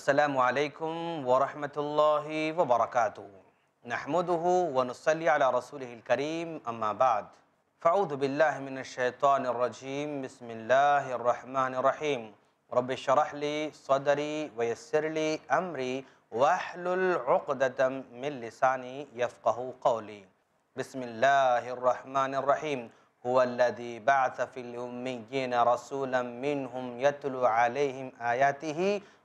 السلام عليكم ورحمة الله وبركاته نحمده ونصلي على رسوله الكريم أما بعد فأعوذ بالله من الشيطان الرجيم بسم الله الرحمن الرحيم رب اشرح لي صدري ويسر لي أمري واحلل عقدة من لساني يفقه قولي بسم الله الرحمن الرحيم هو الذي بعث في الأميين رسولا منهم يتلو عليهم آياته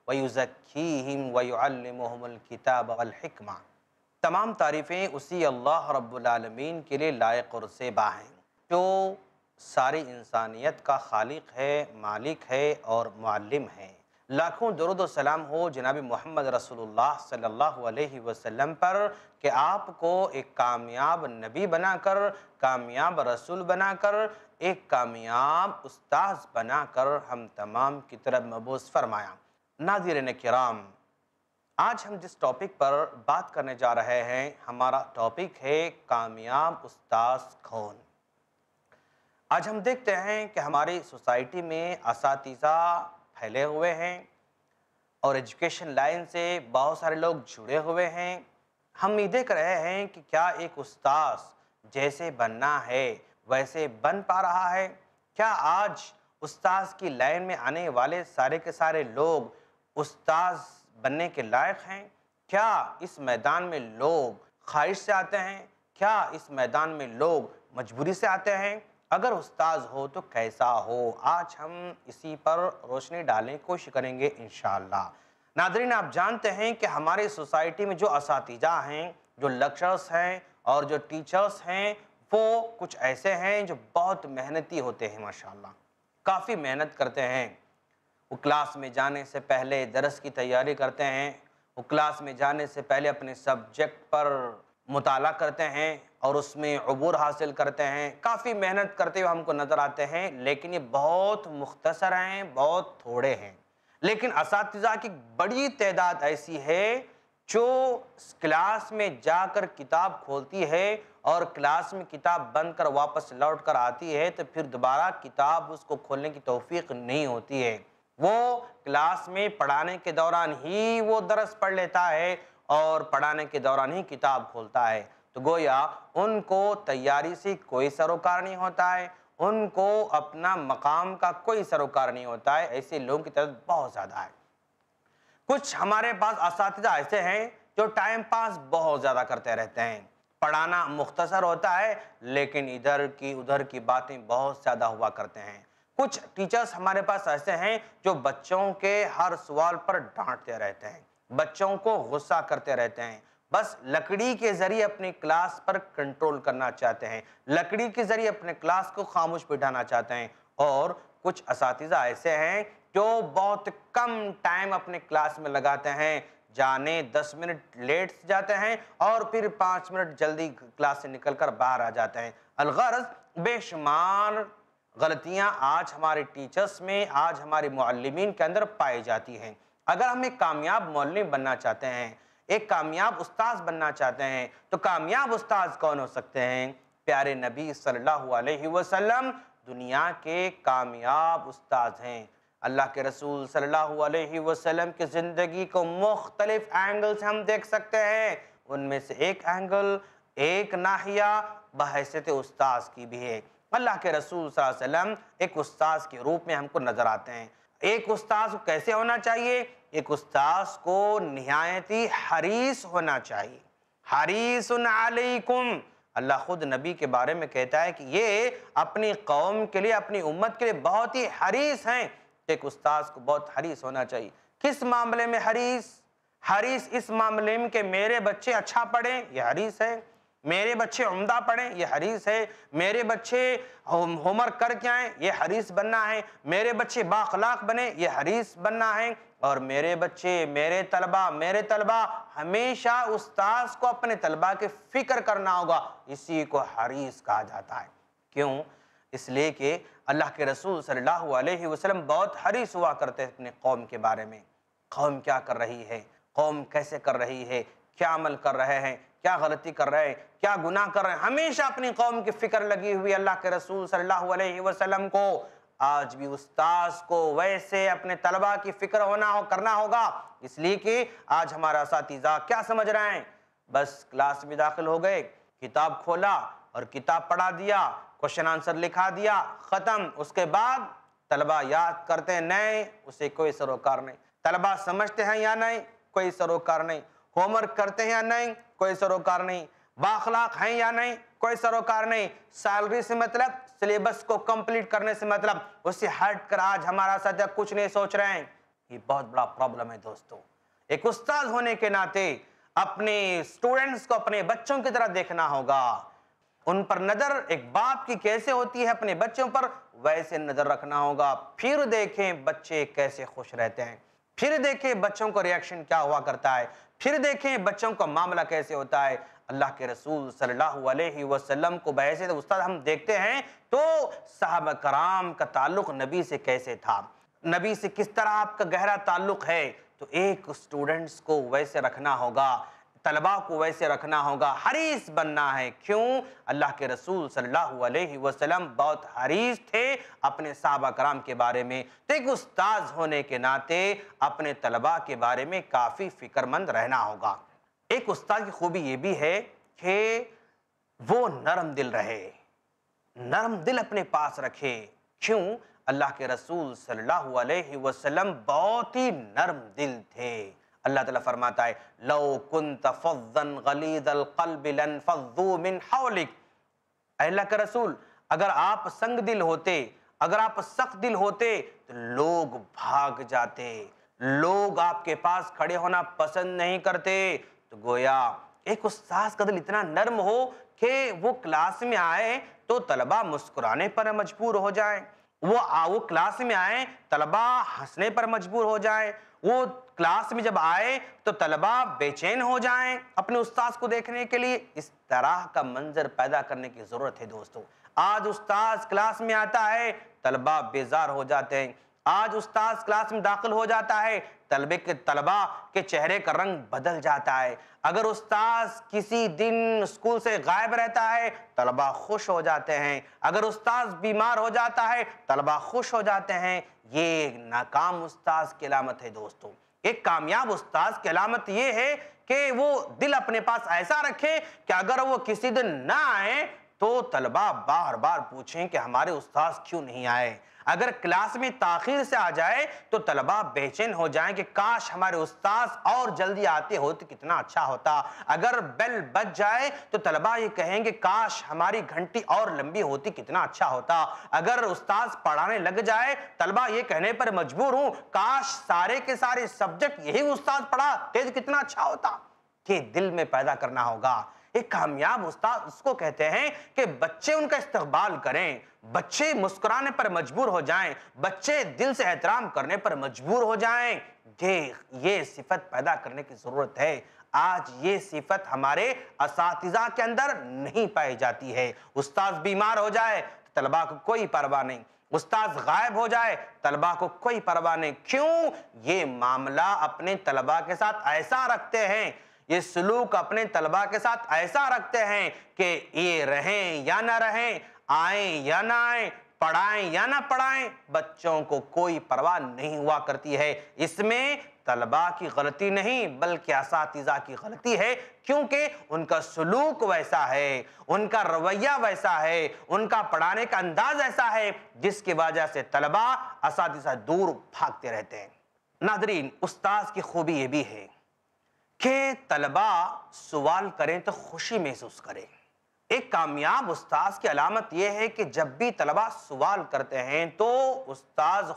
وَيُزَكِّيهِمْ وَيُعَلِّمُهُمُ الْكِتَابَ وَالْحِكْمَةِ الکتاب تمام تعریفیں اسی اللہ رب العالمین کے لیے اور زیبا ہیں جو ساری انسانیت کا خالق ہے مالک ہے اور معلم ہے لاکھوں درود سلام ہو جناب محمد رسول اللہ صلی اللہ علیہ وسلم پر کہ آپ کو ایک کامیاب نبی بنا کر کامیاب رسول بنا کر ایک کامیاب استاذ بنا کر ہم تمام کی طرف مبوس فرمایا ناظرین کرام آج ہم جس ٹاپک پر بات کرنے جا رہے ہیں ہمارا ٹاپک ہے کامیاب استاذ کون آج ہم دیکھتے ہیں کہ ہماری سوسائٹی میں اساتذہ پھیلے ہوئے ہیں اور ایجوکیشن لائن سے بہت سارے لوگ جڑے ہوئے ہیں ہم یہ دیکھ رہے ہیں کہ کیا ایک استاذ جیسے بننا ہے ویسے بن پا رہا ہے کیا آج استاذ کی لائن میں آنے والے سارے کے سارے لوگ استاذ بننے کے لائق ہیں کیا اس میدان میں لوگ خواہش سے آتے ہیں کیا اس میدان میں لوگ مجبوری سے آتے ہیں اگر استاذ ہو تو کیسا ہو آج ہم اسی پر روشنی ڈالنے کی کوشش کریں گے انشاءاللہ ناظرین آپ جانتے ہیں کہ ہمارے سوسائٹی میں جو اساتذہ ہیں جو لکچرس ہیں اور جو ٹیچرس ہیں وہ کچھ ایسے ہیں جو بہت محنتی ہوتے ہیں ماشاءاللہ کافی محنت کرتے ہیں وہ کلاس میں جانے سے پہلے درس کی تیاری کرتے ہیں وہ کلاس میں جانے سے پہلے اپنے سبجیکٹ پر مطالعہ کرتے ہیں اور اس میں عبور حاصل کرتے ہیں کافی محنت کرتے ہوئے ہم کو نظر آتے ہیں لیکن یہ بہت مختصر ہیں بہت تھوڑے ہیں لیکن اساتذہ کی بڑی تعداد ایسی ہے جو کلاس میں جا کر کتاب کھولتی ہے اور کلاس میں کتاب بند کر واپس لوٹ کر آتی ہے تو پھر دوبارہ کتاب اس کو کھولنے کی توفیق نہیں ہوتی ہے وہ کلاس میں پڑھانے کے دوران ہی وہ درس پڑھ لیتا ہے اور پڑھانے کے دوران ہی کتاب کھولتا ہے تو گویا ان کو تیاری سے کوئی سروکار نہیں ہوتا ہے ان کو اپنا مقام کا کوئی سروکار نہیں ہوتا ہے ایسے لوگوں کی طرف بہت زیادہ ہے کچھ ہمارے پاس اساتذہ ایسے ہیں جو ٹائم پاس بہت زیادہ کرتے رہتے ہیں پڑھانا مختصر ہوتا ہے لیکن ادھر کی ادھر کی باتیں بہت زیادہ ہوا کرتے ہیں کچھ ٹیچرز ہمارے پاس ایسے ہیں جو بچوں کے ہر سوال پر ڈانٹتے رہتے ہیں بچوں کو غصہ کرتے رہتے ہیں بس لکڑی کے ذریعے اپنی کلاس پر کنٹرول کرنا چاہتے ہیں لکڑی کے ذریعے اپنے کلاس کو خاموش بٹھانا چاہتے ہیں اور کچھ اساتذہ ایسے ہیں جو بہت کم ٹائم اپنے کلاس میں لگاتے ہیں جانے دس منٹ لیٹ جاتے ہیں اور پھر پانچ منٹ جلدی کلاس سے نکل کر باہر آ جاتے ہیں الغرض بے شمار غلطیاں آج ہمارے ٹیچرز میں آج ہمارے معلمین کے اندر پائی جاتی ہیں اگر ہم ایک کامیاب معلم بننا چاہتے ہیں ایک کامیاب استاذ بننا چاہتے ہیں تو کامیاب استاذ کون ہو سکتے ہیں پیارے نبی صلی اللہ علیہ وسلم دنیا کے کامیاب استاذ ہیں اللہ کے رسول صلی اللہ علیہ وسلم کی زندگی کو مختلف اینگل سے ہم دیکھ سکتے ہیں ان میں سے ایک اینگل ایک ناحیہ بحیثیت استاذ کی بھی ہے اللہ کے رسول صلی اللہ علیہ وسلم ایک استاذ کے روپ میں ہم کو نظر آتے ہیں ایک استاذ کو کیسے ہونا چاہیے ایک استاذ کو نہایتی حریص ہونا چاہیے حریص علیکم اللہ خود نبی کے بارے میں کہتا ہے کہ یہ اپنی قوم کے لیے اپنی امت کے لیے بہت ہی حریص ہیں ایک استاذ کو بہت حریص ہونا چاہیے کس معاملے میں حریص حریص اس معاملے میں کہ میرے بچے اچھا پڑھیں یہ حریص ہے میرے بچے عمدہ پڑھیں یہ حریص ہے میرے بچے ہوم ورک کر کے آئیں یہ حریص بننا ہے میرے بچے باخلاق بنیں یہ حریص بننا ہے اور میرے میرے میرے بچے طلبہ طلبہ ہمیشہ استاذ کو اپنے طلبہ کے فکر کرنا ہوگا اسی کو حریص کہا جاتا ہے کیوں اس لیے کہ اللہ کے رسول صلی اللہ علیہ وسلم بہت حریص ہوا کرتے ہیں اپنے قوم کے بارے میں قوم کیا کر رہی ہے قوم کیسے کر رہی ہے کیا عمل کر رہے ہیں کیا غلطی کر رہے ہیں کیا گناہ کر رہے ہیں ہمیشہ اپنی قوم کی فکر لگی ہوئی اللہ کے رسول صلی اللہ علیہ وسلم کو آج بھی استاذ کو ویسے اپنے طلبہ کی فکر ہونا ہو کرنا ہوگا اس لیے کہ آج ہمارا اساتذہ کیا سمجھ رہے ہیں بس کلاس میں داخل ہو گئے کتاب کھولا اور کتاب پڑھا دیا کوشچن آنسر لکھا دیا ختم اس کے بعد طلبہ یاد کرتے ہیں نہیں اسے کوئی سروکار نہیں طلبہ سمجھتے ہیں یا نہیں کوئی سروکار نہیں ہوم ورک کرتے ہیں یا نہیں کوئی سروکار نہیں باخلاق ہیں یا نہیں کوئی سروکار نہیں سیلری سے مطلب سلیبس کو کمپلیٹ کرنے سے مطلب اس سے ہٹ کر آج ہمارا ساتھ کچھ نہیں سوچ رہے ہیں یہ بہت بڑا پرابلم ہے دوستو ایک استاد ہونے کے ناطے اپنے سٹوڈنٹس کو اپنے بچوں کی طرح دیکھنا ہوگا ان پر نظر ایک باپ کی کیسے ہوتی ہے اپنے بچوں پر ویسے نظر رکھنا ہوگا پھر دیکھیں بچے کیسے خوش رہتے ہیں پھر دیکھیں بچوں کو ریاکشن کیا ہوا کرتا ہے پھر دیکھیں بچوں کا معاملہ کیسے ہوتا ہے اللہ کے رسول صلی اللہ علیہ وسلم کو بحث ہم دیکھتے ہیں تو صحابہ کرام کا تعلق نبی سے کیسے تھا نبی سے کس طرح آپ کا گہرا تعلق ہے تو ایک سٹوڈنٹس کو ویسے رکھنا ہوگا طلباء کو ویسے رکھنا ہوگا حریص بننا ہے کیوں اللہ کے رسول صلی اللہ علیہ وسلم بہت حریص تھے اپنے صحابہ کرام کے بارے میں تو ایک استاذ ہونے کے ناتے اپنے طلباء کے بارے میں کافی فکر مند رہنا ہوگا ایک استاز کی خوبی یہ بھی ہے کہ وہ نرم دل رہے نرم دل اپنے پاس رکھے کیوں اللہ کے رسول صلی اللہ علیہ وسلم بہت ہی نرم دل تھے اللہ تعالیٰ فرماتا ہے لو كنت فظا غلیظ القلب لانفضوا من حولك اے اللہ کا رسول اگر آپ سنگ دل ہوتے اگر آپ سخت دل ہوتے تو لوگ بھاگ جاتے لوگ آپ کے پاس کھڑے ہونا پسند نہیں کرتے تو گویا ایک استاذ کا دل اتنا نرم ہو کہ وہ کلاس میں آئے تو طلبہ مسکرانے پر مجبور ہو جائیں وہ آ کلاس میں آئیں طلبہ ہنسنے پر مجبور ہو جائیں وہ کلاس میں جب آئے تو طلبہ بے چین ہو جائیں اپنے استاذ کو دیکھنے کے لیے اس طرح کا منظر پیدا کرنے کی ضرورت ہے دوستو آج استاذ کلاس میں آتا ہے طلبہ بیزار ہو جاتے ہیں آج استاذ کلاس میں داخل ہو جاتا ہے طلبے کے طلبہ کے چہرے کا رنگ بدل جاتا ہے اگر استاذ کسی دن اسکول سے غائب رہتا ہے طلبہ خوش ہو جاتے ہیں اگر استاذ بیمار ہو جاتا ہے طلبہ خوش ہو جاتے ہیں یہ ناکام استاذ کی علامت ہے دوستوں ایک کامیاب استاذ کی علامت یہ ہے کہ وہ دل اپنے پاس ایسا رکھے کہ اگر وہ کسی دن نہ آئے تو طلبہ بار بار پوچھیں کہ ہمارے استاذ کیوں نہیں آئے اگر کلاس میں تاخیر سے آ جائے تو کہ بے چین استاذ اور جلدی آتے ہوتے کتنا اچھا ہوتا اگر بیل بچ جائے تو طلبہ یہ کہیں کہ کاش ہماری گھنٹی اور لمبی ہوتی کتنا اچھا ہوتا اگر استاذ پڑھانے لگ جائے طلبہ یہ کہنے پر مجبور ہوں کاش سارے کے سارے سبجیکٹ یہی استاذ پڑھا تیز کتنا اچھا ہوتا کہ دل میں پیدا کرنا ہوگا ایک کامیاب استاد اس کو کہتے ہیں کہ بچے ان کا استقبال کریں بچے مسکرانے پر مجبور ہو جائیں بچے دل سے احترام کرنے پر مجبور ہو جائیں دیکھ یہ صفت پیدا کرنے کی ضرورت ہے آج یہ صفت ہمارے اساتذہ کے اندر نہیں پائی جاتی ہے استاذ بیمار ہو جائے تو طلبہ کو کوئی پرواہ نہیں استاذ غائب ہو جائے طلبہ کو کوئی پرواہ نہیں کیوں یہ معاملہ اپنے طلبہ کے ساتھ ایسا رکھتے ہیں یہ سلوک اپنے طلباء کے ساتھ ایسا رکھتے ہیں کہ یہ رہیں یا نہ رہیں آئیں یا نہ آئیں پڑھائیں یا نہ پڑھائیں بچوں کو کوئی پرواہ نہیں ہوا کرتی ہے اس میں طلبہ کی غلطی نہیں بلکہ اساتذہ کی غلطی ہے کیونکہ ان کا سلوک ویسا ہے ان کا رویہ ویسا ہے ان کا پڑھانے کا انداز ایسا ہے جس کی وجہ سے طلبہ اساتذہ دور بھاگتے رہتے ہیں ناظرین استاذ کی خوبی یہ بھی ہے کہ طلبہ سوال کریں تو خوشی محسوس کریں ایک کامیاب استاذ کی علامت یہ ہے کہ جب بھی طلبہ سوال کرتے ہیں تو استاذ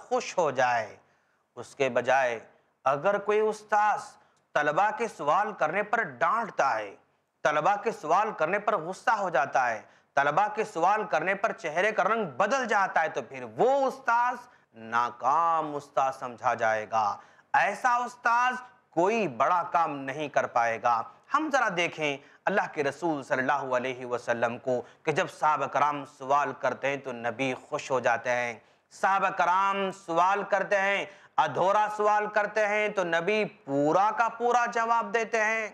اگر کوئی استاذ طلبہ کے سوال کرنے پر ڈانٹتا ہے طلبہ کے سوال کرنے پر غصہ ہو جاتا ہے طلبہ کے سوال کرنے پر چہرے کا رنگ بدل جاتا ہے تو پھر وہ استاذ ناکام استاذ سمجھا جائے گا ایسا استاذ کوئی بڑا کام نہیں کر پائے گا ہم ذرا دیکھیں اللہ کے رسول صلی اللہ علیہ وسلم کو کہ جب صحابہ کرام سوال کرتے ہیں تو نبی خوش ہو جاتے ہیں صحابہ کرام سوال کرتے ہیں ادھورا سوال کرتے ہیں تو نبی پورا کا پورا جواب دیتے ہیں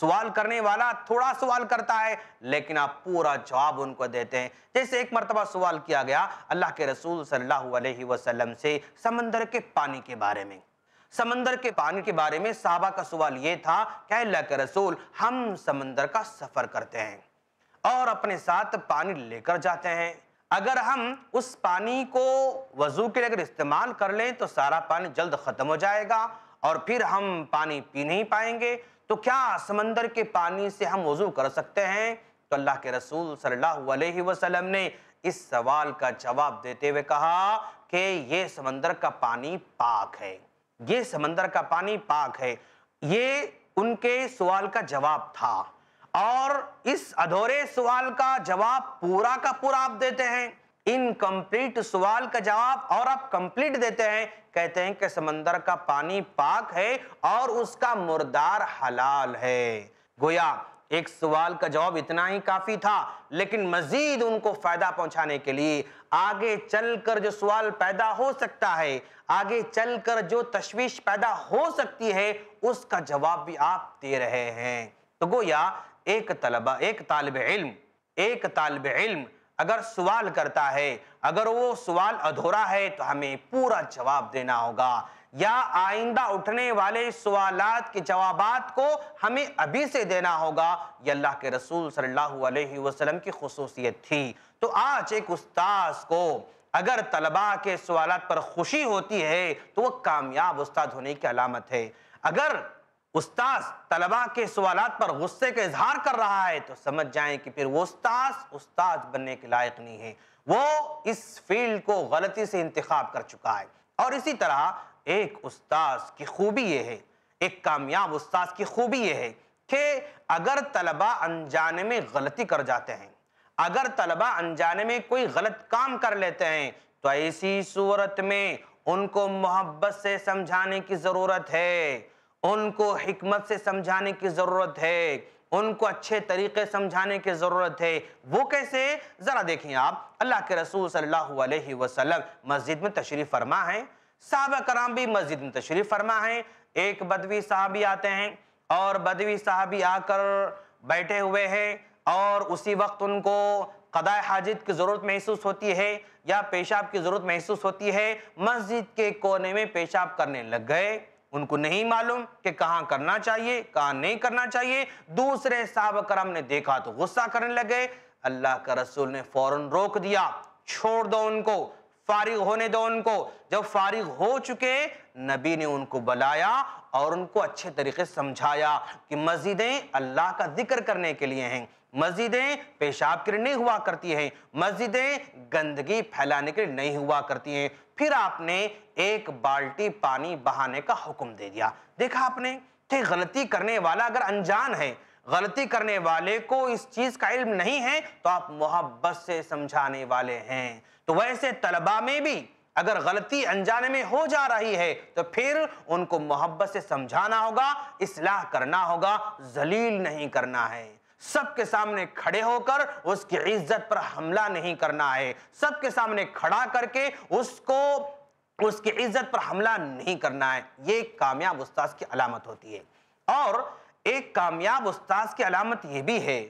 سوال کرنے والا تھوڑا سوال کرتا ہے لیکن آپ پورا جواب ان کو دیتے ہیں جیسے ایک مرتبہ سوال کیا گیا اللہ کے رسول صلی اللہ علیہ وسلم سے سمندر کے پانی کے بارے میں سمندر کے پانی کے بارے میں صحابہ کا سوال یہ تھا کہ اللہ کے رسول ہم سمندر کا سفر کرتے ہیں اور اپنے ساتھ پانی لے کر جاتے ہیں اگر ہم اس پانی کو وضو کے لیے اگر استعمال کر لیں تو سارا پانی جلد ختم ہو جائے گا اور پھر ہم پانی پی نہیں پائیں گے تو کیا سمندر کے پانی سے ہم وضو کر سکتے ہیں تو اللہ کے رسول صلی اللہ علیہ وسلم نے اس سوال کا جواب دیتے ہوئے کہا کہ یہ سمندر کا پانی پاک ہے یہ سمندر کا پانی پاک ہے یہ ان کے سوال کا جواب تھا اور اس ادھورے سوال کا جواب پورا کا پورا آپ دیتے ہیں انکمپلیٹ سوال کا جواب اور آپ کمپلیٹ دیتے ہیں کہتے ہیں کہ سمندر کا پانی پاک ہے اور اس کا مردار حلال ہے گویا ایک سوال کا جواب اتنا ہی کافی تھا لیکن مزید ان کو فائدہ پہنچانے کے لیے آگے چل کر جو سوال پیدا ہو سکتا ہے آگے چل کر جو تشویش پیدا ہو سکتی ہے اس کا جواب بھی آپ دے رہے ہیں تو گویا ایک طلبہ ایک طالب علم ایک طالب علم اگر سوال کرتا ہے اگر وہ سوال ادھورا ہے تو ہمیں پورا جواب دینا ہوگا یا آئندہ اٹھنے والے سوالات کے جوابات کو ہمیں ابھی سے دینا ہوگا یہ اللہ کے رسول صلی اللہ علیہ وسلم کی خصوصیت تھی تو آج ایک استاذ کو اگر طلبہ کے سوالات پر خوشی ہوتی ہے تو وہ کامیاب استاد ہونے کی علامت ہے اگر استاذ طلباء کے سوالات پر غصے کا اظہار کر رہا ہے تو سمجھ جائیں کہ پھر وہ استاذ استاذ بننے کے لائق نہیں ہے وہ اس فیلڈ کو غلطی سے انتخاب کر چکا ہے اور اسی طرح ایک استاذ خوبی یہ ہے ایک کامیاب استاذ کی خوبی یہ ہے کہ اگر طلبہ انجانے میں غلطی کر جاتے ہیں اگر طلبہ انجانے میں کوئی غلط کام کر لیتے ہیں تو ایسی صورت میں ان کو محبت سے سمجھانے کی ضرورت ہے ان کو حکمت سے سمجھانے کی ضرورت ہے ان کو اچھے طریقے سمجھانے کی ضرورت ہے وہ کیسے ذرا دیکھیں آپ اللہ کے رسول صلی اللہ علیہ وسلم مسجد میں تشریف فرما ہے صحابہ کرام بھی مسجد میں تشریف فرما ہے ایک بدوی صحابی آتے ہیں اور بدوی صحابی آ کر بیٹھے ہوئے ہیں اور اسی وقت ان کو قضاء حاجت کی ضرورت محسوس ہوتی ہے یا پیشاب کی ضرورت محسوس ہوتی ہے مسجد کے کونے میں پیشاب کرنے لگ گئے ان کو نہیں معلوم کہ کہاں کرنا چاہیے کہاں نہیں کرنا چاہیے دوسرے صحابہ کرم نے دیکھا تو غصہ کرنے لگے اللہ کا رسول نے فوراً روک دیا چھوڑ دو ان کو فارغ ہونے دو ان کو جب فارغ ہو چکے نبی نے ان کو بلایا اور ان کو اچھے طریقے سمجھایا کہ مسجدیں اللہ کا ذکر کرنے کے لیے ہیں مسجدیں پیشاب کے لیے نہیں ہوا کرتی ہیں مسجدیں گندگی پھیلانے کے لیے نہیں ہوا کرتی ہیں پھر آپ نے ایک بالٹی پانی بہانے کا حکم دے دیا دیکھا آپ نے کہ غلطی کرنے والا اگر انجان ہے غلطی کرنے والے کو اس چیز کا علم نہیں ہے تو آپ محبت سے سمجھانے والے ہیں تو ویسے طلبہ میں بھی اگر غلطی انجانے میں ہو جا رہی ہے تو پھر ان کو محبت سے سمجھانا ہوگا اصلاح کرنا ہوگا ذلیل نہیں کرنا ہے سب کے سامنے کھڑے ہو کر اس کی عزت پر حملہ نہیں کرنا ہے سب کے سامنے کھڑا کر کے اس کو اس کی عزت پر حملہ نہیں کرنا ہے یہ کامیاب استاذ کی علامت ہوتی ہے اور ایک کامیاب استاذ کی علامت یہ بھی ہے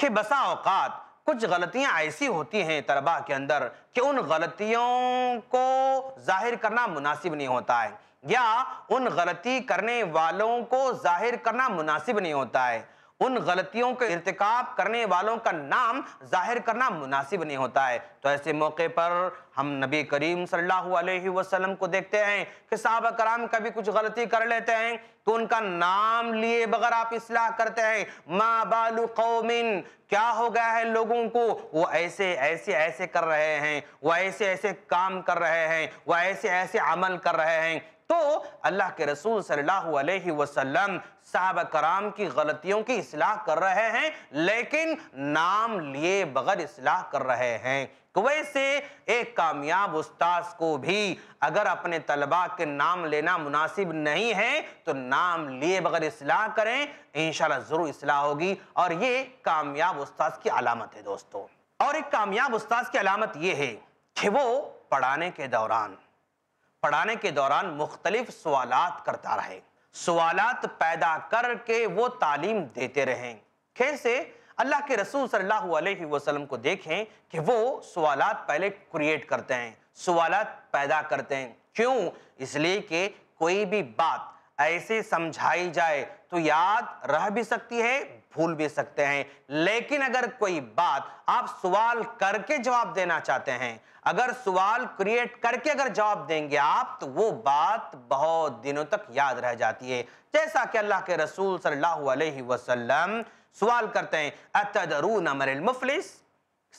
کہ بسا اوقات کچھ غلطیاں ایسی ہوتی ہیں طلبا کے اندر کہ ان غلطیوں کو ظاہر کرنا مناسب نہیں ہوتا ہے یا ان غلطی کرنے والوں کو ظاہر کرنا مناسب نہیں ہوتا ہے ان غلطیوں کے ارتکاب کرنے والوں کا نام ظاہر کرنا مناسب نہیں ہوتا ہے تو ایسے موقع پر ہم نبی کریم صلی اللہ علیہ وسلم کو دیکھتے ہیں کہ صحابہ کرام کبھی کچھ غلطی کر لیتے ہیں تو ان کا نام لیے بغیر آپ اصلاح کرتے ہیں ما بال قوم کیا ہو گیا ہے لوگوں کو وہ ایسے ایسے ایسے کر رہے ہیں وہ ایسے ایسے کام کر رہے ہیں وہ ایسے ایسے عمل کر رہے ہیں تو اللہ کے رسول صلی اللہ علیہ وسلم صحابہ کرام کی غلطیوں کی اصلاح کر رہے ہیں لیکن نام لیے بغیر اصلاح کر رہے ہیں ویسے ایک کامیاب استاذ کو بھی اگر اپنے طلبہ کے نام لینا مناسب نہیں ہے تو نام لیے بغیر اصلاح کریں انشاءاللہ ضرور اصلاح ہوگی اور یہ کامیاب استاذ کی علامت ہے دوستو اور ایک کامیاب استاذ کی علامت یہ ہے کہ وہ پڑھانے کے دوران پڑھانے کے دوران مختلف سوالات کرتا رہے سوالات پیدا کر کے وہ تعلیم دیتے رہیں خیر سے اللہ کے رسول صلی اللہ علیہ وسلم کو دیکھیں کہ وہ سوالات پہلے کریٹ کرتے ہیں سوالات پیدا کرتے ہیں کیوں اس لیے کہ کوئی بھی بات ایسے سمجھائی جائے تو یاد رہ بھی سکتی ہے بھول بھی سکتے ہیں لیکن اگر کوئی بات آپ سوال کر کے جواب دینا چاہتے ہیں اگر سوال کریٹ کر کے اگر جواب دیں گے آپ تو وہ بات بہت دنوں تک یاد رہ جاتی ہے جیسا کہ اللہ کے رسول صلی اللہ علیہ وسلم سوال کرتے ہیں اتدرون امر المفلس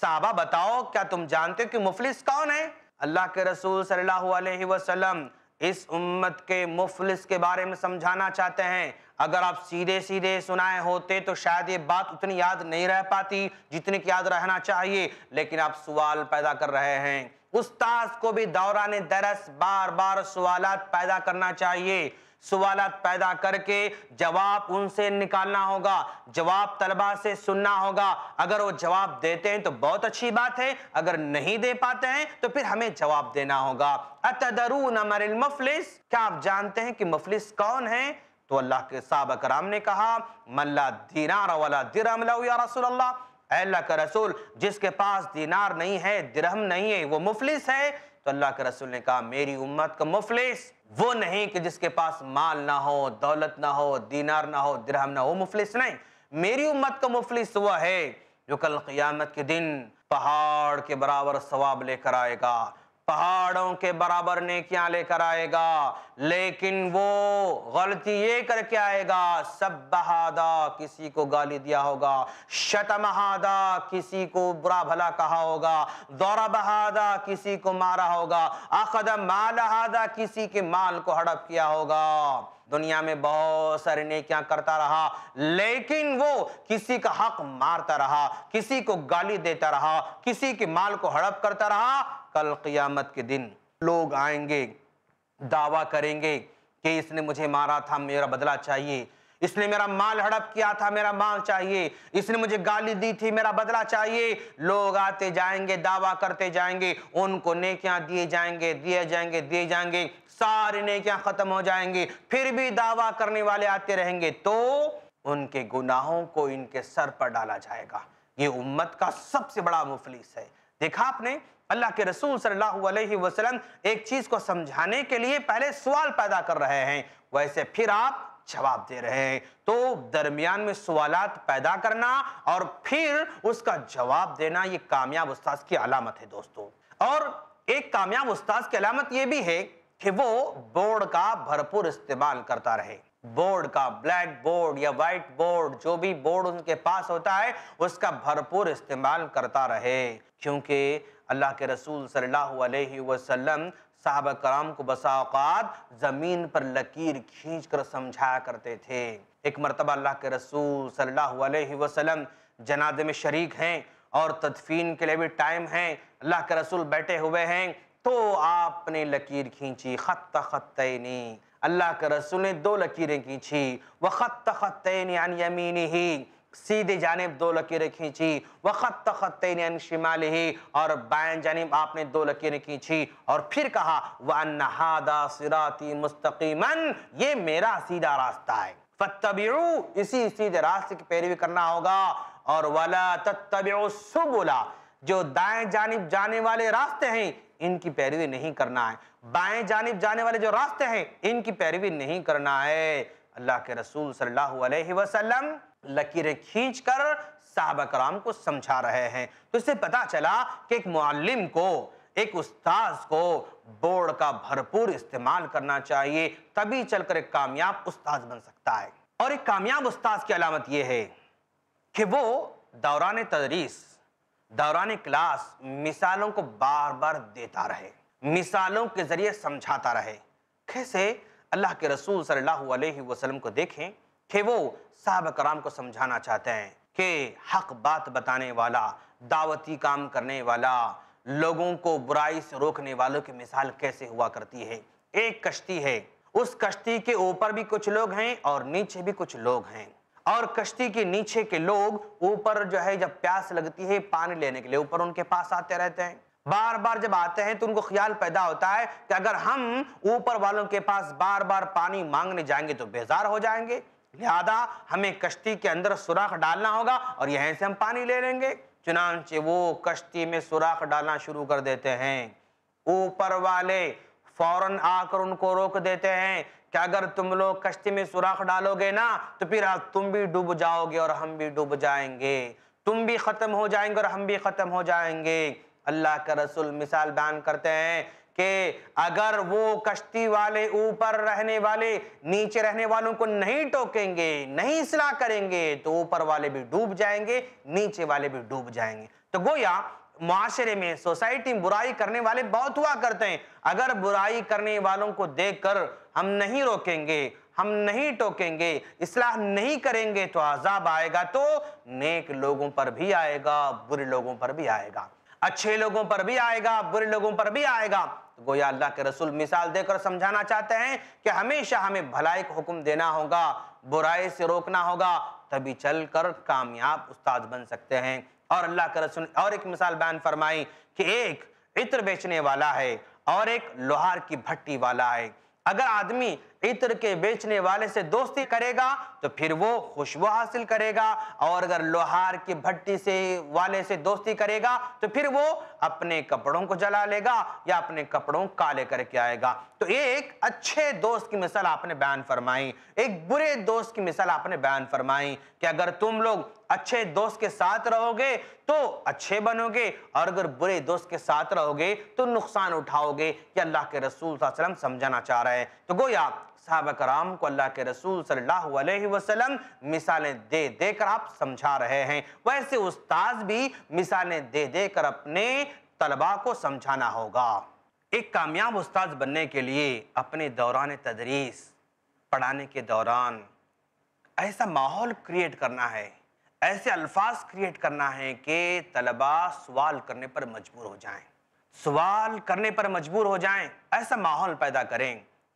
صحابہ بتاؤ کیا تم جانتے ہو کہ مفلس کون ہے اللہ کے رسول صلی اللہ علیہ وسلم اس امت کے مفلس کے بارے میں سمجھانا چاہتے ہیں اگر آپ سیدھے سیدھے سنائے ہوتے تو شاید یہ بات اتنی یاد نہیں رہ پاتی جتنی یاد رہنا چاہیے لیکن آپ سوال پیدا کر رہے ہیں استاذ کو بھی دوران درس بار بار سوالات پیدا کرنا چاہیے سوالات پیدا کر کے جواب ان سے نکالنا ہوگا جواب طلبہ سے سننا ہوگا اگر وہ جواب دیتے ہیں تو بہت اچھی بات ہے اگر نہیں دے پاتے ہیں تو پھر ہمیں جواب دینا ہوگا اتدرون المفلس کیا آپ جانتے ہیں کہ مفلس کون ہے تو اللہ کے صحابہ کرام نے کہا ملا دینار ولا درہم لہو یا رسول اللہ اے اللہ کا رسول جس کے پاس دینار نہیں ہے درہم نہیں ہے وہ مفلس ہے تو اللہ کے رسول نے کہا میری امت کا مفلس وہ نہیں کہ جس کے پاس مال نہ ہو دولت نہ ہو دینار نہ ہو درہم نہ ہو مفلس نہیں میری امت کا مفلس وہ ہے جو کل قیامت کے دن پہاڑ کے برابر ثواب لے کر آئے گا پہاڑوں کے برابر نیکیاں لے کر آئے گا لیکن وہ غلطی یہ کر کے آئے گا سب بہادہ کسی کو گالی دیا ہوگا شتمہادہ کسی کو برا بھلا کہا ہوگا دورہ بہادہ کسی کو مارا ہوگا مالہادہ کسی کے مال کو ہڑپ کیا ہوگا دنیا میں بہت سارے نیکیاں کرتا رہا لیکن وہ کسی کا حق مارتا رہا کسی کو گالی دیتا رہا کسی کے مال کو ہڑپ کرتا رہا کل قیامت کے دن لوگ آئیں گے دعویٰ کریں گے کہ اس نے مجھے مارا تھا میرا بدلہ چاہیے اس نے میرا مال ہڑپ کیا تھا میرا مال چاہیے اس نے مجھے گالی دی تھی میرا بدلہ چاہیے لوگ آتے جائیں گے دعویٰ کرتے جائیں گے ان کو نیکیاں دیے جائیں گے دیے جائیں گے دیے جائیں گے سارے نیکیاں ختم ہو جائیں گے پھر بھی دعویٰ کرنے والے آتے رہیں گے تو ان کے گناہوں کو ان کے سر پر ڈالا جائے گا یہ امت کا سب سے بڑا مفلس ہے دیکھا آپ نے اللہ کے رسول صلی اللہ علیہ وسلم ایک چیز کو سمجھانے کے لیے پہلے سوال پیدا کر رہے ہیں ویسے پھر آپ جواب دے رہے ہیں تو درمیان میں سوالات پیدا کرنا اور پھر اس کا جواب دینا یہ کامیاب استاذ کی علامت ہے دوستو اور ایک کامیاب استاذ کی علامت یہ بھی ہے کہ وہ بورڈ کا بھرپور استعمال کرتا رہے بورڈ کا بلیک بورڈ یا وائٹ بورڈ جو بھی بورڈ ان کے پاس ہوتا ہے اس کا بھرپور استعمال کرتا رہے کیونکہ اللہ کے رسول صلی اللہ علیہ وسلم صحابہ کرام کو بسا اوقات زمین پر لکیر کھینچ کر سمجھایا کرتے تھے ایک مرتبہ اللہ کے رسول صلی اللہ علیہ وسلم جنادے میں شریک ہیں اور تدفین کے لیے بھی ٹائم ہیں اللہ کے رسول بیٹھے ہوئے ہیں تو آپ نے لکیر کھینچی خط خط اللہ کے رسول نے دو لکیریں کھینچی وخط تخت ہی سیدھے جانب دو لکیریں کھینچی وخط تخت شمالی ہی اور جانب آپ نے دو لکیریں کھینچی اور پھر کہا سراتی مُسْتَقِيمًا یہ میرا سیدھا راستہ ہے فَاتَّبِعُوا اسی سیدھے راستے کی پیروی کرنا ہوگا اور وَلَا تَتَّبِعُوا بولا جو دائیں جانب جانے والے راستے ہیں ان کی پیروی نہیں کرنا ہے بائیں جانب جانے والے جو راستے ہیں ان کی پیروی نہیں کرنا ہے اللہ کے رسول صلی اللہ علیہ وسلم لکیریں کھینچ کر صحابہ کرام کو سمجھا رہے ہیں تو اس سے پتا چلا کہ ایک معلم کو ایک استاذ کو بورڈ کا بھرپور استعمال کرنا چاہیے تبھی چل کر ایک کامیاب استاذ بن سکتا ہے اور ایک کامیاب استاذ کی علامت یہ ہے کہ وہ دوران تدریس دوران کلاس مثالوں کو بار بار دیتا رہے مثالوں کے ذریعے سمجھاتا رہے کیسے اللہ کے رسول صلی اللہ علیہ وسلم کو دیکھیں کہ وہ صحابہ کرام کو سمجھانا چاہتے ہیں کہ حق بات بتانے والا دعوتی کام کرنے والا لوگوں کو برائی سے روکنے والوں کی مثال کیسے ہوا کرتی ہے ایک کشتی ہے اس کشتی کے اوپر بھی کچھ لوگ ہیں اور نیچے بھی کچھ لوگ ہیں اور کشتی کے نیچے کے لوگ اوپر جو ہے جب پیاس لگتی ہے پانی لینے کے لیے اوپر ان کے پاس آتے رہتے ہیں بار بار جب آتے ہیں تو ان کو خیال پیدا ہوتا ہے کہ اگر ہم اوپر والوں کے پاس بار بار پانی مانگنے جائیں گے تو بیزار ہو جائیں گے لہذا ہمیں کشتی کشتی کے اندر ڈالنا ڈالنا ہوگا اور یہیں سے ہم پانی لے لیں گے چنانچہ وہ میں شروع کر دیتے ہیں اوپر والے فوراً آ کر ان کو روک دیتے ہیں کہ اگر تم لوگ کشتی میں سوراخ ڈالو گے نا تو پھر تم بھی ڈوب جاؤ گے اور ہم بھی ڈوب جائیں گے تم بھی ختم ہو جائیں گے اور ہم بھی ختم ہو جائیں گے اللہ کا رسول مثال بیان کرتے ہیں کہ اگر وہ کشتی والے اوپر رہنے والے نیچے رہنے والوں کو نہیں ٹوکیں گے نہیں اصلاح کریں گے تو اوپر والے بھی ڈوب جائیں گے نیچے والے بھی ڈوب جائیں گے تو گویا معاشرے میں سوسائٹی میں برائی کرنے والے بہت ہوا کرتے ہیں اگر برائی کرنے والوں کو دیکھ کر ہم نہیں روکیں گے ہم نہیں ٹوکیں گے اصلاح نہیں کریں گے تو عذاب آئے گا تو نیک لوگوں پر بھی آئے گا برے لوگوں پر بھی آئے گا اچھے لوگوں پر بھی آئے گا برے لوگوں پر بھی آئے گا گویا اللہ کے رسول مثال دے کر سمجھانا چاہتے ہیں کہ ہمیشہ ہمیں بھلائی کو حکم دینا ہوگا برائی سے روکنا ہوگا تب ہی چل کر کامیاب استاد بن سکتے ہیں اور اللہ کے رسول اور ایک مثال بیان فرمائی کہ ایک عطر بیچنے والا ہے اور ایک لوہار کی بھٹی والا ہے اگر آدمی عطر کے بیچنے والے سے دوستی کرے گا تو پھر وہ خوشبو حاصل کرے گا اور اگر لوہار کی بھٹی سے والے سے دوستی کرے گا تو پھر وہ اپنے کپڑوں کو جلا لے گا یا اپنے کپڑوں کالے کر کے آئے گا تو ایک اچھے دوست کی مثال آپ نے بیان فرمائی ایک برے دوست کی مثال آپ نے بیان فرمائی کہ اگر تم لوگ اچھے دوست کے ساتھ رہو گے تو اچھے بنو گے اور اگر برے دوست کے ساتھ رہو گے تو نقصان اٹھاؤ گے یہ اللہ کے رسول صلی اللہ علیہ وسلم سمجھانا چاہ رہے ہیں تو گویا صحابہ کرام کو اللہ کے رسول صلی اللہ علیہ وسلم مثالیں دے دے کر آپ سمجھا رہے ہیں ویسے استاذ بھی مثالیں دے دے کر اپنے طلبہ کو سمجھانا ہوگا ایک کامیاب استاذ بننے کے لیے اپنے دوران تدریس پڑھانے کے دوران ایسا ماحول کریٹ کرنا ہے ایسے الفاظ کریٹ کرنا ہے کہ طلبہ سوال کرنے پر مجبور ہو جائیں سوال کرنے پر مجبور ہو جائیں ایسا ماحول پیدا کریں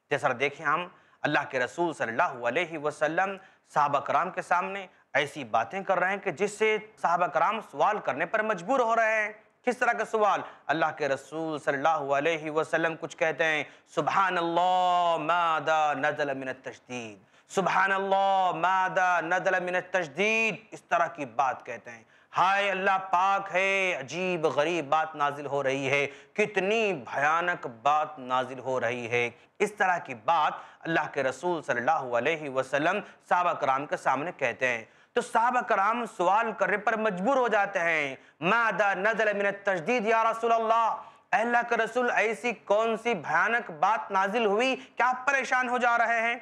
جیسا دیکھیں ہم اللہ کے رسول صلی اللہ علیہ وسلم صحابہ کرام کے سامنے ایسی باتیں کر رہے ہیں کہ جس سے صحابہ کرام سوال کرنے پر مجبور ہو رہے ہیں کس طرح کا سوال اللہ کے رسول صلی اللہ علیہ وسلم کچھ کہتے ہیں سبحان اللہ مادا نزل من التشدید سبحان اللہ مادا نزل من التشدید اس طرح کی بات کہتے ہیں ہائے اللہ پاک ہے عجیب غریب بات نازل ہو رہی ہے کتنی بھیانک بات نازل ہو رہی ہے اس طرح کی بات اللہ کے رسول صلی اللہ علیہ وسلم صحابہ کرام کے سامنے کہتے ہیں تو صحابہ کرام سوال کرنے پر مجبور ہو جاتے ہیں مادا نزل من التجدید یا رسول اللہ اللہ کے رسول ایسی کون سی بھیانک بات نازل ہوئی کیا آپ پریشان ہو جا رہے ہیں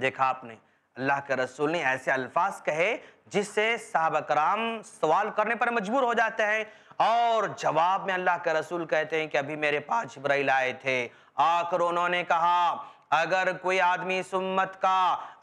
دیکھا آپ نے اللہ کے رسول نے ایسے الفاظ کہے جس سے صحابہ کرام سوال کرنے پر مجبور ہو جاتے ہیں اور جواب میں اللہ کے رسول کہتے ہیں کہ ابھی میرے پاس جبرائیل آئے تھے آ کر انہوں نے کہا اگر کوئی آدمی سمت کا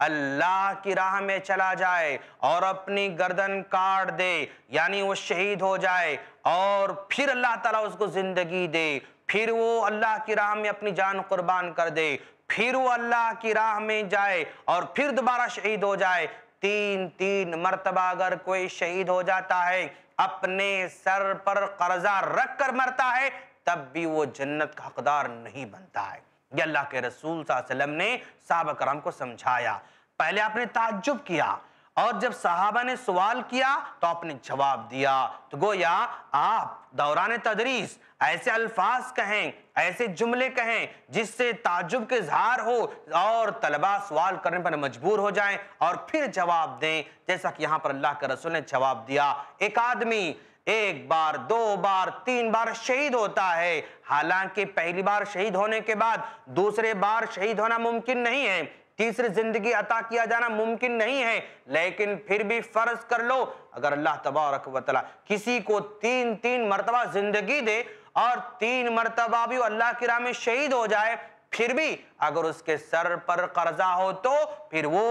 اللہ کی راہ میں چلا جائے اور اپنی گردن کاٹ دے یعنی وہ شہید ہو جائے اور پھر اللہ تعالیٰ اس کو زندگی دے پھر وہ اللہ کی راہ میں اپنی جان قربان کر دے پھر وہ اللہ کی راہ میں جائے اور پھر دوبارہ شہید ہو جائے تین تین مرتبہ اگر کوئی شہید ہو جاتا ہے اپنے سر پر قرضہ رکھ کر مرتا ہے تب بھی وہ جنت کا حقدار نہیں بنتا ہے یہ اللہ کے رسول صلی اللہ علیہ وسلم نے صحابہ کرام کو سمجھایا پہلے آپ نے تعجب کیا اور جب صحابہ نے سوال کیا تو آپ نے جواب دیا تو گویا آپ دوران تدریس ایسے الفاظ کہیں ایسے جملے کہیں جس سے تعجب کے اظہار ہو اور طلبہ سوال کرنے پر مجبور ہو جائیں اور پھر جواب دیں جیسا کہ یہاں پر اللہ کے رسول نے جواب دیا ایک آدمی ایک بار دو بار تین بار شہید ہوتا ہے حالانکہ پہلی بار شہید ہونے کے بعد دوسرے بار شہید ہونا ممکن نہیں ہے تیسری زندگی عطا کیا جانا ممکن نہیں ہے لیکن پھر بھی فرض کر لو اگر اللہ تبارک و تعالی کسی کو تین تین مرتبہ زندگی دے اور تین مرتبہ بھی اللہ کی راہ میں شہید ہو جائے پھر بھی اگر اس کے سر پر قرضہ ہو تو پھر وہ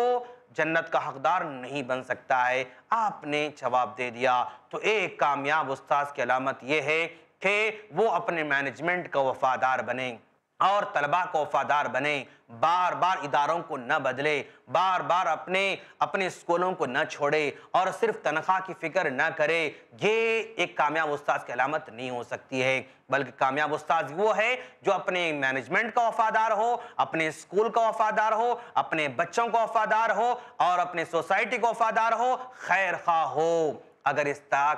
جنت کا حقدار نہیں بن سکتا ہے آپ نے جواب دے دیا تو ایک کامیاب استاذ کی علامت یہ ہے کہ وہ اپنے مینجمنٹ کا وفادار بنیں اور طلبہ کو وفادار بنے بار بار اداروں کو نہ بدلے بار بار اپنے اپنے اسکولوں کو نہ چھوڑے اور صرف تنخواہ کی فکر نہ کرے یہ ایک کامیاب استاذ کی علامت نہیں ہو سکتی ہے بلکہ کامیاب استاذ وہ ہے جو اپنے مینجمنٹ کا وفادار ہو اپنے اسکول کا وفادار ہو اپنے بچوں کا وفادار ہو اور اپنے سوسائٹی کا وفادار ہو خیر خواہ ہو اگر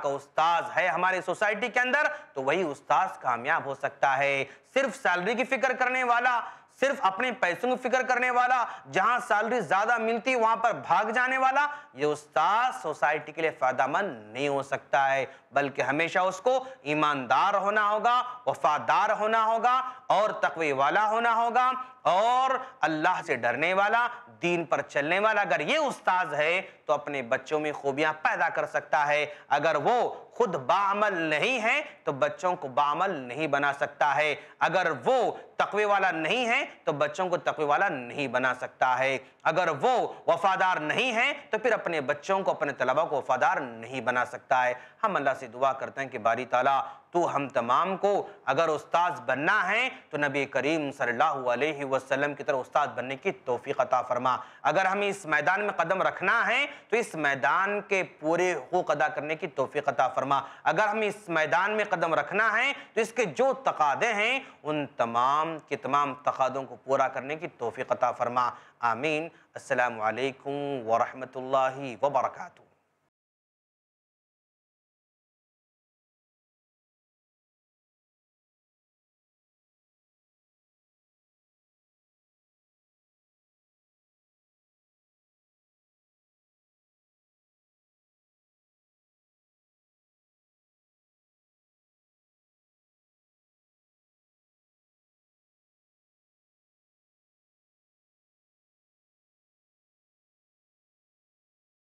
استاذ ہے ہمارے سوسائٹی کے اندر تو وہی استاذ کامیاب ہو سکتا ہے صرف سیلری کی فکر کرنے والا صرف اپنے پیسوں کی فکر کرنے والا جہاں سیلری زیادہ ملتی وہاں پر بھاگ جانے والا یہ استاذ سوسائٹی کے لیے فائدہ مند نہیں ہو سکتا ہے بلکہ ہمیشہ اس کو ایماندار ہونا ہوگا وفادار ہونا ہوگا اور تقوی والا ہونا ہوگا اور اللہ سے ڈرنے والا دین پر چلنے والا اگر یہ استاذ ہے تو اپنے بچوں میں خوبیاں پیدا کر سکتا ہے اگر وہ خود باعمل نہیں ہے تو بچوں کو باعمل نہیں بنا سکتا ہے اگر وہ تقوی والا نہیں ہے تو بچوں کو تقوی والا نہیں بنا سکتا ہے اگر وہ وفادار نہیں ہے تو پھر اپنے بچوں کو اپنے طلبہ کو وفادار نہیں بنا سکتا ہے ہم اللہ سے دعا کرتے ہیں کہ باری تعالیٰ تو ہم تمام کو اگر استاذ بننا ہے تو نبی کریم صلی اللہ علیہ وسلم کی طرح استاد بننے کی توفیق عطا فرما اگر ہمیں اس میدان میں قدم رکھنا ہے تو اس میدان کے پورے حقوق ادا کرنے کی توفیق عطا فرما اگر ہمیں اس میدان میں قدم رکھنا ہے تو اس کے جو تقادے ہیں ان تمام کے تمام تقادوں کو پورا کرنے کی توفیق عطا فرما آمین السلام علیکم ورحمۃ اللہ وبرکاتہ